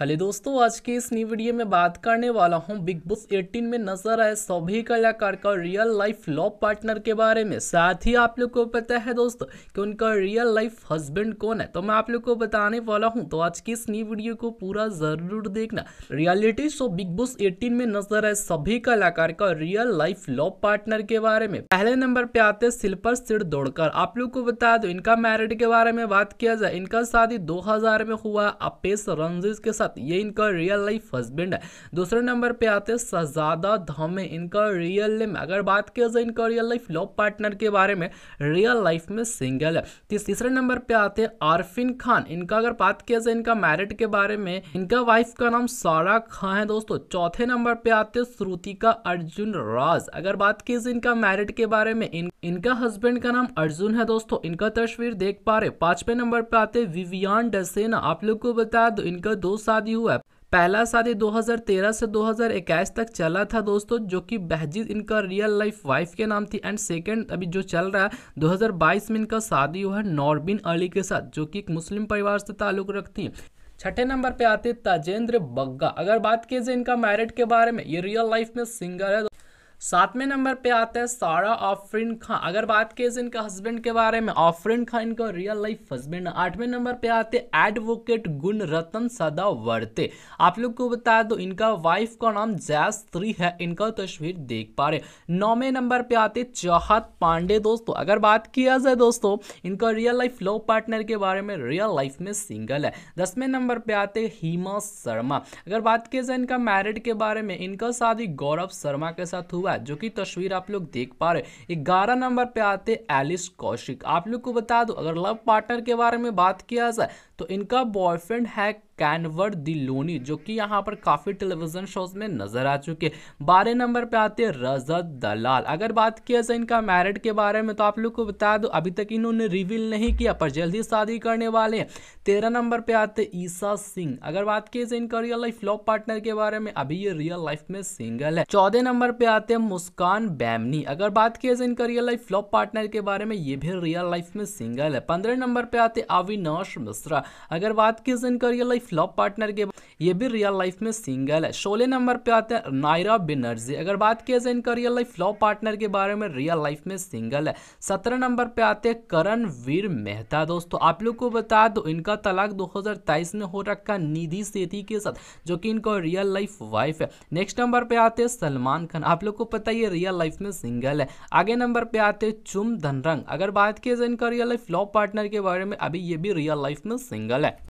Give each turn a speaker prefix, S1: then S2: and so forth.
S1: hello दोस्तों आज के इस न्यू वीडियो में बात करने वाला हूं बिग बॉस 18 में नजर आए सभी कलाकार का रियल लाइफ लव पार्टनर के बारे में साथ ही आप लोग को पता है दोस्तों कि उनका रियल लाइफ हस्बैंड कौन है तो मैं आप लोग को बताने वाला हूं तो आज की इस न्यू वीडियो को पूरा जरूर देखना reality show Bigg Boss eighteen में नजर आए सभी कलाकार का रियल लाइफ लव पार्टनर के बारे में पहले नंबर पे आते सिल्पर सिर दौड़कर आप लोग को बता दो इनका मैरिड के बारे में बात किया जाए इनका शादी दो में हुआ अपेश रंजिश के साथ असद ये इनका रियल लाइफ हस्बैंड है दूसरे नंबर पे आते हैं शहजादा धामे इनका रियल नेम अगर बात किया जाए इनका रियल लाइफ लव पार्टनर के बारे में रियल लाइफ में सिंगल है तीसरे नंबर पे आते हैं आरफिन खान इनका अगर बात किया जाए इनका मैरिट के बारे में इनका वाइफ का नाम सारा खां है दोस्तों चौथे नंबर पे आते हैं श्रुतिका अर्जुन राज अगर बात की जाए इनका मैरिट के बारे में इन, इनका हस्बैंड का नाम अर्जुन है दोस्तों इनका तस्वीर देख पा रहे पांचवें नंबर पे आते विवियान डसेना आप लोग को बता दो इनका दो साल शादी हुआ पहला शादी 2013 से 2021 तक चला था दोस्तों जो कि बहजीत इनका रियल लाइफ वाइफ के नाम थी एंड सेकंड अभी जो चल रहा है 2022 में इनका शादी हुआ है नॉरबिन अली के साथ जो कि एक मुस्लिम परिवार से ताल्लुक रखती है छठे नंबर पे आते ताजेंद्र बग्गा अगर बात की जाए इनका मैरिट के बारे में ये रियल लाइफ में सिंगर है सातवें नंबर पे आते हैं सारा ऑफरिन खां अगर बात की जाए इनके हस्बैंड के बारे में ऑफरिन खां इनका रियल लाइफ हस्बैंड आठवें नंबर पे आते हैं एडवोकेट गुण रतन सदावर्ते आप लोग को बता दो इनका वाइफ का नाम जयस्त्री है इनका तस्वीर देख पा रहे नौवें नंबर पे आते चाहत पांडे दोस्तों अगर बात किया जाए दोस्तों इनका रियल लाइफ लव पार्टनर के बारे में रियल लाइफ में सिंगल है दसवें नंबर पर आते हीमा शर्मा अगर बात किया जाए इनका मैरिड के बारे में इनका शादी गौरव शर्मा के साथ हुआ होगा जो कि तस्वीर आप लोग देख पा रहे ग्यारह नंबर पे आते एलिस कौशिक आप लोग को बता दो अगर लव पार्टनर के बारे में बात किया जाए तो इनका बॉयफ्रेंड है कैनवर लोनी जो कि यहाँ पर काफ़ी टेलीविजन शोज में नज़र आ चुके बारह नंबर पे आते हैं रजत दलाल अगर बात किया जाए इनका मैरिड के बारे में तो आप लोग को बता दो अभी तक इन्होंने रिवील नहीं किया पर जल्द ही शादी करने वाले हैं तेरह नंबर पे आते ईसा सिंह अगर बात किए जाए इनका रियल लाइफ लॉ पार्टनर के बारे में अभी ये रियल लाइफ में सिंगल है चौदह नंबर पे आते हैं मुस्कान बैमनी अगर बात किए जाए इनका रियल लाइफ लॉ पार्टनर के बारे में ये भी रियल लाइफ में सिंगल है पंद्रह नंबर पे आते अविनाश मिश्रा अगर बात की जाए इनका रियल लाइफ फ्लॉप पार्टनर के ये भी रियल लाइफ में सिंगल है सोलह नंबर पे आते हैं नायरा बिनर्जी अगर बात किया जाए इनका रियल लाइफ फ्लॉप पार्टनर के बारे में रियल लाइफ में सिंगल है सत्रह नंबर पे आते हैं करण वीर मेहता दोस्तों आप लोग को बता दो इनका तलाक 2023 में हो रखा निधि सेठी के साथ जो कि इनका रियल लाइफ वाइफ है नेक्स्ट नंबर पे आते हैं सलमान खान आप लोग को पता ये रियल लाइफ में सिंगल है आगे नंबर पे आते हैं चुम धनरंग अगर बात किया जाए इनका रियल लाइफ फ्लॉप पार्टनर के बारे में अभी ये भी रियल लाइफ में सिंगल है